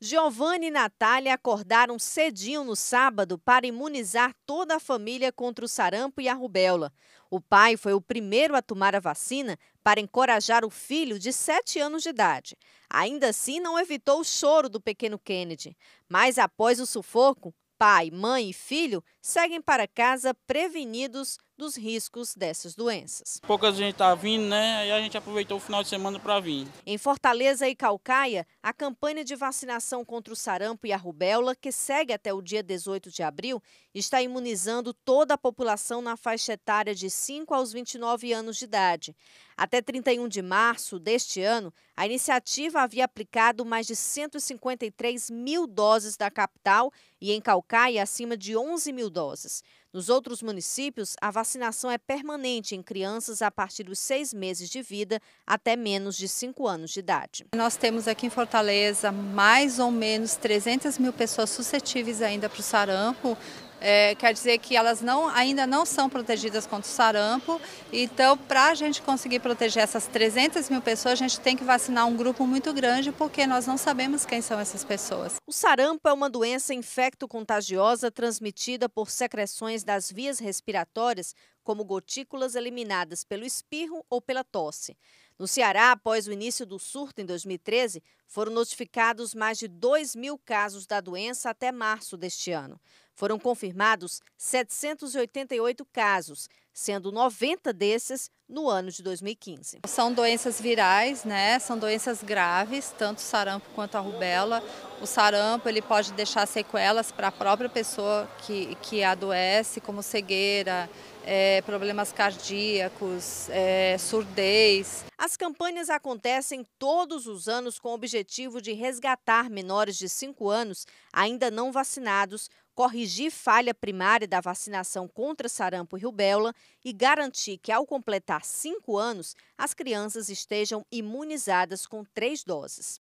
Giovanni e Natália acordaram cedinho no sábado para imunizar toda a família contra o sarampo e a rubéola. O pai foi o primeiro a tomar a vacina para encorajar o filho de 7 anos de idade. Ainda assim, não evitou o choro do pequeno Kennedy. Mas após o sufoco, pai, mãe e filho seguem para casa prevenidos dos riscos dessas doenças. Poucas gente está vindo, né? E a gente aproveitou o final de semana para vir. Em Fortaleza e Calcaia, a campanha de vacinação contra o sarampo e a rubéola, que segue até o dia 18 de abril, está imunizando toda a população na faixa etária de 5 aos 29 anos de idade. Até 31 de março deste ano, a iniciativa havia aplicado mais de 153 mil doses da capital e em Calcaia, acima de 11 mil doses doses. Nos outros municípios, a vacinação é permanente em crianças a partir dos seis meses de vida até menos de cinco anos de idade. Nós temos aqui em Fortaleza mais ou menos 300 mil pessoas suscetíveis ainda para o sarampo, é, quer dizer que elas não, ainda não são protegidas contra o sarampo. Então, para a gente conseguir proteger essas 300 mil pessoas, a gente tem que vacinar um grupo muito grande, porque nós não sabemos quem são essas pessoas. O sarampo é uma doença infecto-contagiosa transmitida por secreções das vias respiratórias, como gotículas eliminadas pelo espirro ou pela tosse. No Ceará, após o início do surto em 2013, foram notificados mais de 2 mil casos da doença até março deste ano. Foram confirmados 788 casos, sendo 90 desses no ano de 2015. São doenças virais, né? São doenças graves, tanto o sarampo quanto a rubéola. O sarampo ele pode deixar sequelas para a própria pessoa que, que adoece, como cegueira, é, problemas cardíacos, é, surdez. As campanhas acontecem todos os anos com o objetivo de resgatar menores de 5 anos ainda não vacinados corrigir falha primária da vacinação contra sarampo e rubéola e garantir que, ao completar cinco anos, as crianças estejam imunizadas com três doses.